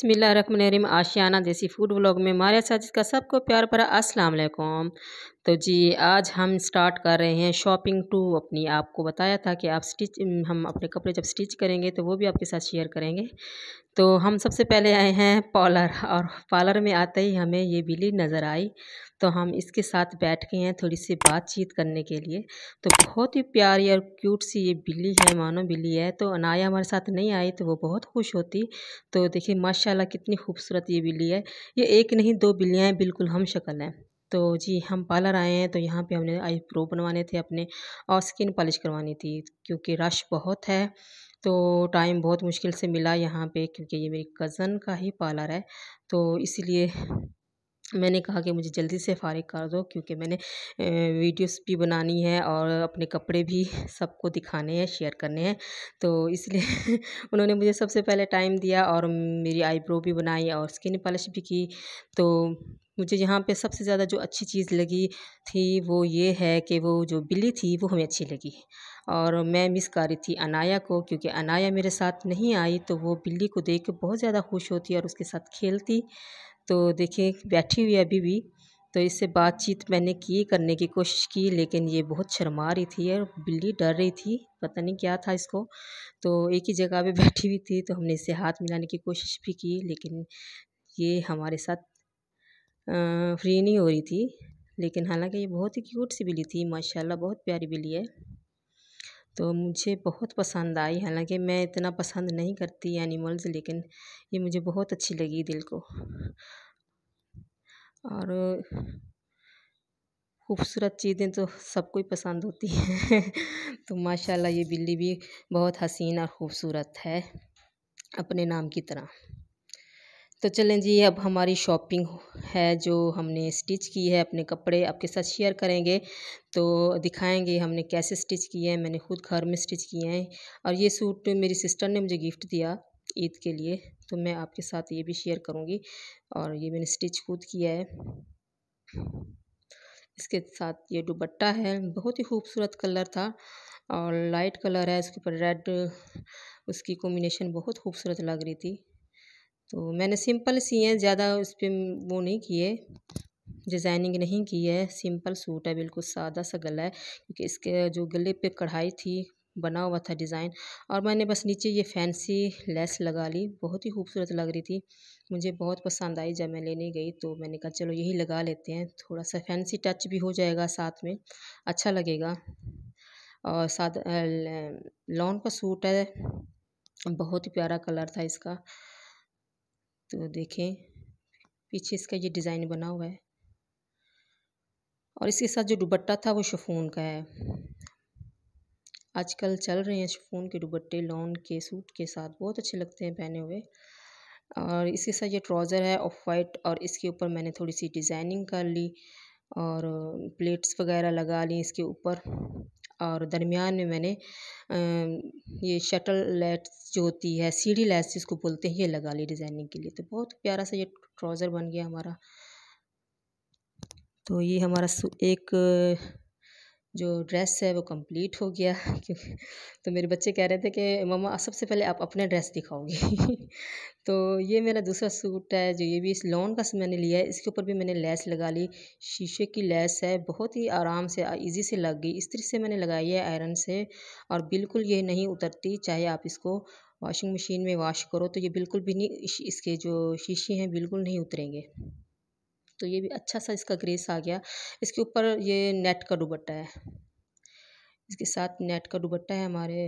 बिसमिल्ल रकमनरिम आशियाना देसी food vlog में हमारे साजिद का सबको प्यार भरा असलकुम तो जी आज हम स्टार्ट कर रहे हैं शॉपिंग टू अपनी आपको बताया था कि आप स्टिच हम अपने कपड़े जब स्टिच करेंगे तो वो भी आपके साथ शेयर करेंगे तो हम सबसे पहले आए हैं पॉलर और पॉलर में आते ही हमें ये बिली नज़र आई तो हम इसके साथ बैठ गए हैं थोड़ी सी बातचीत करने के लिए तो बहुत ही प्यारी और क्यूट सी ये बिल्ली है मानो बिल्ली है तो अनाया हमारे साथ नहीं आई तो वो बहुत खुश होती तो देखिए माशाल्लाह कितनी खूबसूरत ये बिल्ली है ये एक नहीं दो बिल्लियाँ बिल्कुल हम शक्ल हैं तो जी हम पार्लर आए हैं तो यहाँ पे हमने आई प्रो बनवाने थे अपने और स्किन पॉलिश करवानी थी क्योंकि रश बहुत है तो टाइम बहुत मुश्किल से मिला यहाँ पे क्योंकि ये मेरी कज़न का ही पार्लर है तो इसीलिए मैंने कहा कि मुझे जल्दी से फारिग कर दो क्योंकि मैंने वीडियोस भी बनानी है और अपने कपड़े भी सबको दिखाने हैं शेयर करने हैं तो इसलिए उन्होंने मुझे सबसे पहले टाइम दिया और मेरी आईब्रो भी बनाई और स्किन पॉलिश भी की तो मुझे यहाँ पे सबसे ज़्यादा जो अच्छी चीज़ लगी थी वो ये है कि वो जो बिल्ली थी वो हमें अच्छी लगी और मैं मिस कर रही थी अनाया को क्योंकि अनाया मेरे साथ नहीं आई तो वो बिल्ली को देख के बहुत ज़्यादा खुश होती और उसके साथ खेलती तो देखिए बैठी हुई अभी भी तो इससे बातचीत मैंने की करने की कोशिश की लेकिन ये बहुत शर्मा रही थी और बिल्ली डर रही थी पता नहीं क्या था इसको तो एक ही जगह पे बैठी हुई थी तो हमने इसे हाथ मिलाने की कोशिश भी की लेकिन ये हमारे साथ फ्री नहीं हो रही थी लेकिन हालांकि ये बहुत ही क्यूट सी बिल्ली थी माशाल्लाह बहुत प्यारी बिल्ली है तो मुझे बहुत पसंद आई हालांकि मैं इतना पसंद नहीं करती एनिमल्स लेकिन ये मुझे बहुत अच्छी लगी दिल को और खूबसूरत चीज़ें तो सबको ही पसंद होती हैं तो माशाल्लाह ये बिल्ली भी बहुत हसीन और ख़ूबसूरत है अपने नाम की तरह तो चलें जी अब हमारी शॉपिंग है जो हमने स्टिच की है अपने कपड़े आपके साथ शेयर करेंगे तो दिखाएंगे हमने कैसे स्टिच किए हैं मैंने खुद घर में स्टिच किए हैं और ये सूट मेरी सिस्टर ने मुझे गिफ्ट दिया ईद के लिए तो मैं आपके साथ ये भी शेयर करूँगी और ये मैंने स्टिच खुद किया है इसके साथ ये दुबट्टा है बहुत ही खूबसूरत कलर था और लाइट कलर है उसके ऊपर रेड उसकी कॉम्बिनेशन बहुत खूबसूरत लग रही थी तो मैंने सिंपल सी हैं ज़्यादा उस पर वो नहीं किए डिज़ाइनिंग नहीं की है सिंपल सूट है बिल्कुल सादा सा गला है क्योंकि इसके जो गले पे कढ़ाई थी बना हुआ था डिज़ाइन और मैंने बस नीचे ये फैंसी लेस लगा ली बहुत ही खूबसूरत लग रही थी मुझे बहुत पसंद आई जब मैं लेने गई तो मैंने कहा चलो यही लगा लेते हैं थोड़ा सा फैंसी टच भी हो जाएगा साथ में अच्छा लगेगा और साथ लॉन का सूट है बहुत ही प्यारा कलर था इसका तो देखें पीछे इसका ये डिज़ाइन बना हुआ है और इसके साथ जो दुबट्टा था वो शफून का है आजकल चल रहे हैं शफून के दुबट्टे लॉन के सूट के साथ बहुत अच्छे लगते हैं पहने हुए और इसके साथ ये ट्राउज़र है ऑफ वाइट और इसके ऊपर मैंने थोड़ी सी डिज़ाइनिंग कर ली और प्लेट्स वगैरह लगा ली इसके ऊपर और दरमियान में मैंने ये शटल लेट्स जो होती है सीढ़ी लेस जिसको बोलते हैं ये लगा ली डिज़ाइनिंग के लिए तो बहुत प्यारा सा ये ट्राउज़र बन गया हमारा तो ये हमारा एक जो ड्रेस है वो कंप्लीट हो गया क्योंकि तो मेरे बच्चे कह रहे थे कि मम्मा सबसे पहले आप अपना ड्रेस दिखाओगे तो ये मेरा दूसरा सूट है जो ये भी इस लॉन का मैंने लिया है इसके ऊपर भी मैंने लेस लगा ली शीशे की लेस है बहुत ही आराम से इजी से लग गई इस तरह से मैंने लगाई है आयरन से और बिल्कुल ये नहीं उतरती चाहे आप इसको वॉशिंग मशीन में वॉश करो तो ये बिल्कुल भी नहीं इसके जो शीशे हैं बिल्कुल नहीं उतरेंगे तो ये भी अच्छा सा इसका ग्रेस आ गया इसके ऊपर ये नेट का दुबट्टा है इसके साथ नेट का दुबट्टा है हमारे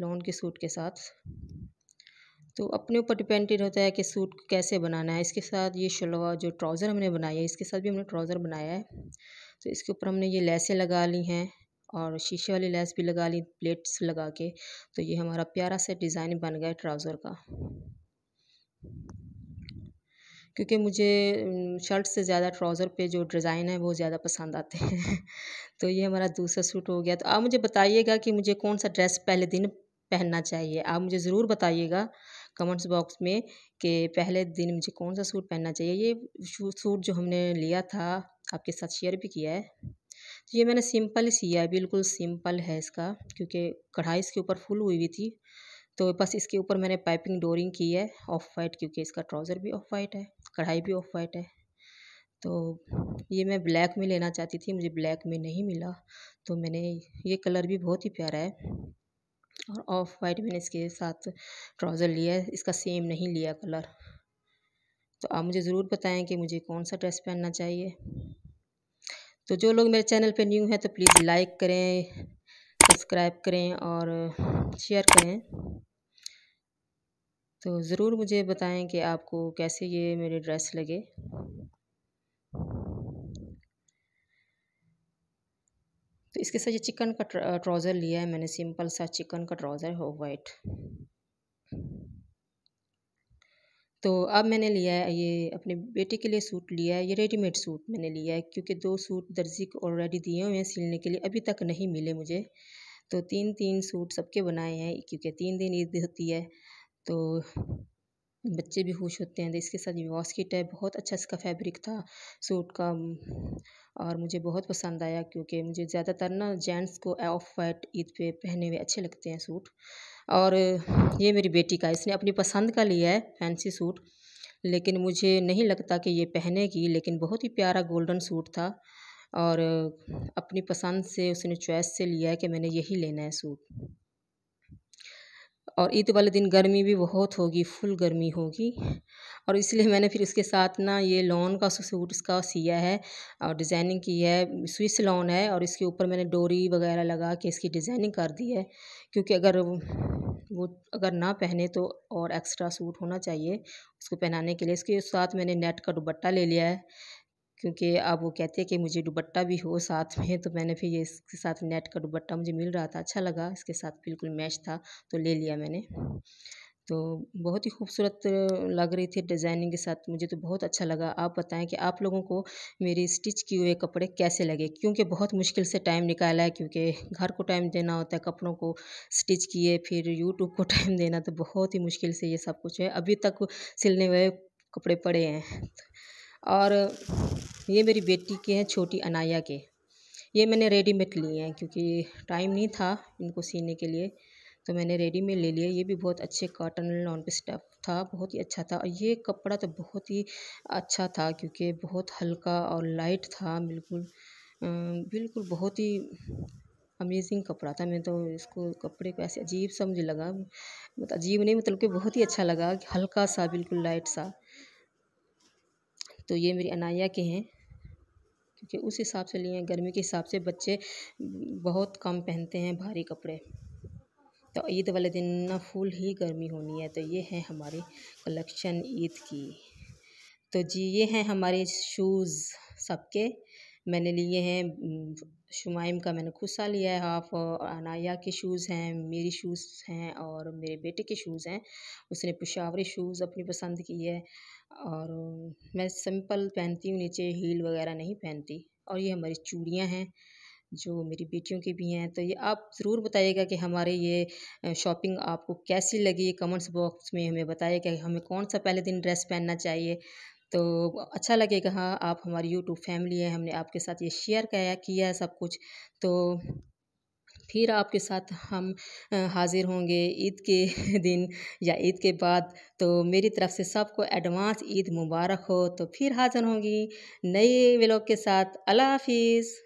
लॉन्ग के सूट के साथ तो अपने ऊपर डिपेंडेड होता है कि सूट कैसे बनाना है इसके साथ ये शलवा जो ट्राउज़र हमने बनाया है इसके साथ भी हमने ट्राउज़र बनाया है तो इसके ऊपर हमने ये लेसें लगा ली हैं और शीशे वाली लेस भी लगा ली प्लेट्स लगा के तो ये हमारा प्यारा सा डिज़ाइन बन गया ट्राउज़र का क्योंकि मुझे शर्ट से ज़्यादा ट्राउज़र पे जो डिज़ाइन है वो ज़्यादा पसंद आते हैं तो ये हमारा दूसरा सूट हो गया तो आप मुझे बताइएगा कि मुझे कौन सा ड्रेस पहले दिन पहनना चाहिए आप मुझे ज़रूर बताइएगा कमेंट्स बॉक्स में कि पहले दिन मुझे कौन सा सूट पहनना चाहिए ये सूट जो हमने लिया था आपके साथ शेयर भी किया है तो ये मैंने सिंपल ही सिया है बिल्कुल सिंपल है इसका क्योंकि कढ़ाई इसके ऊपर फुल हुई हुई थी तो बस इसके ऊपर मैंने पाइपिंग डोरिंग की है ऑफ वाइट क्योंकि इसका ट्राउज़र भी ऑफ वाइट है कढ़ाई भी ऑफ वाइट है तो ये मैं ब्लैक में लेना चाहती थी मुझे ब्लैक में नहीं मिला तो मैंने ये कलर भी बहुत ही प्यारा है और ऑफ वाइट मैंने इसके साथ ट्राउज़र लिया है इसका सेम नहीं लिया कलर तो आप मुझे ज़रूर बताएं कि मुझे कौन सा ड्रेस पहनना चाहिए तो जो लोग मेरे चैनल पे न्यू हैं तो प्लीज़ लाइक करें सब्सक्राइब करें और शेयर करें तो ज़रूर मुझे बताएं कि आपको कैसे ये मेरे ड्रेस लगे तो इसके साथ ये चिकन का ट्राउज़र लिया है मैंने सिंपल सा चिकन का ट्राउज़र हो वाइट तो अब मैंने लिया है ये अपने बेटे के लिए सूट लिया है ये रेडीमेड सूट मैंने लिया है क्योंकि दो सूट दर्जी को ऑलरेडी दिए हुए हैं सिलने के लिए अभी तक नहीं मिले मुझे तो तीन तीन सूट सबके बनाए हैं क्योंकि तीन दिन ईद होती है तो बच्चे भी खुश होते हैं तो इसके साथ ये किट है बहुत अच्छा इसका फैब्रिक था सूट का और मुझे बहुत पसंद आया क्योंकि मुझे ज़्यादातर ना जेंट्स को ऑफ वाइट ईद पे पहने हुए अच्छे लगते हैं सूट और ये मेरी बेटी का इसने अपनी पसंद का लिया है फैंसी सूट लेकिन मुझे नहीं लगता कि ये पहनेगी लेकिन बहुत ही प्यारा गोल्डन सूट था और अपनी पसंद से उसने चॉइस से लिया है कि मैंने यही लेना है सूट और ईद वाले दिन गर्मी भी बहुत होगी फुल गर्मी होगी और इसलिए मैंने फिर उसके साथ ना ये लॉन का सूट इसका सिया है और डिज़ाइनिंग की है स्विस लॉन है और इसके ऊपर मैंने डोरी वगैरह लगा के इसकी डिज़ाइनिंग कर दी है क्योंकि अगर वो अगर ना पहने तो और एक्स्ट्रा सूट होना चाहिए उसको पहनाने के लिए इसके साथ मैंने नेट का दुबट्टा ले लिया है क्योंकि अब वो कहते हैं कि मुझे दुबट्टा भी हो साथ में तो मैंने फिर ये इसके साथ नेट का दुबट्टा मुझे मिल रहा था अच्छा लगा इसके साथ बिल्कुल मैच था तो ले लिया मैंने तो बहुत ही खूबसूरत लग रही थी डिज़ाइनिंग के साथ मुझे तो बहुत अच्छा लगा आप बताएं कि आप लोगों को मेरी स्टिच किए हुए कपड़े कैसे लगे क्योंकि बहुत मुश्किल से टाइम निकाला है क्योंकि घर को टाइम देना होता है कपड़ों को स्टिच किए फिर यूट्यूब को टाइम देना तो बहुत ही मुश्किल से ये सब कुछ है अभी तक सिलने हुए कपड़े पड़े हैं और ये मेरी बेटी के हैं छोटी अनाया के ये मैंने रेडीमेड लिए हैं क्योंकि टाइम नहीं था इनको सीने के लिए तो मैंने रेडीमेड ले लिया ये भी बहुत अच्छे कॉटन लॉन पे स्टफ था बहुत ही अच्छा था और ये कपड़ा तो बहुत ही अच्छा था क्योंकि बहुत हल्का और लाइट था बिल्कुल बिल्कुल बहुत ही अमेजिंग कपड़ा था मैं तो इसको कपड़े को ऐसे अजीब सा मुझे लगा मतलब अजीब नहीं मतलब कि बहुत ही अच्छा लगा हल्का सा बिल्कुल लाइट सा तो ये मेरी अनाया के हैं क्योंकि उस हिसाब से लिए हैं गर्मी के हिसाब से बच्चे बहुत कम पहनते हैं भारी कपड़े तो ईद वाले दिन ना फुल ही गर्मी होनी है तो ये है हमारी कलेक्शन ईद की तो जी ये हैं हमारे शूज़ सबके मैंने लिए हैं शुमाइम का मैंने खुसा लिया है हाफ अनाया के शूज़ हैं मेरी शूज़ हैं और मेरे बेटे के शूज़ हैं उसने पेशावरी शूज़ अपनी पसंद की है और मैं सिंपल पहनती हूँ नीचे हील वगैरह नहीं पहनती और ये हमारी चूड़ियाँ हैं जो मेरी बेटियों की भी हैं तो ये आप ज़रूर बताइएगा कि हमारे ये शॉपिंग आपको कैसी लगी कमेंट्स बॉक्स में हमें बताइएगा कि हमें कौन सा पहले दिन ड्रेस पहनना चाहिए तो अच्छा लगेगा हाँ आप हमारी यूट्यूब फैमिली है हमने आपके साथ ये शेयर किया है सब कुछ तो फिर आपके साथ हम हाज़िर होंगे ईद के दिन या ईद के बाद तो मेरी तरफ़ से सबको एडवांस ईद मुबारक हो तो फिर हाज़िर होंगी नए व्लॉग के साथ अल्लाह हाफिज़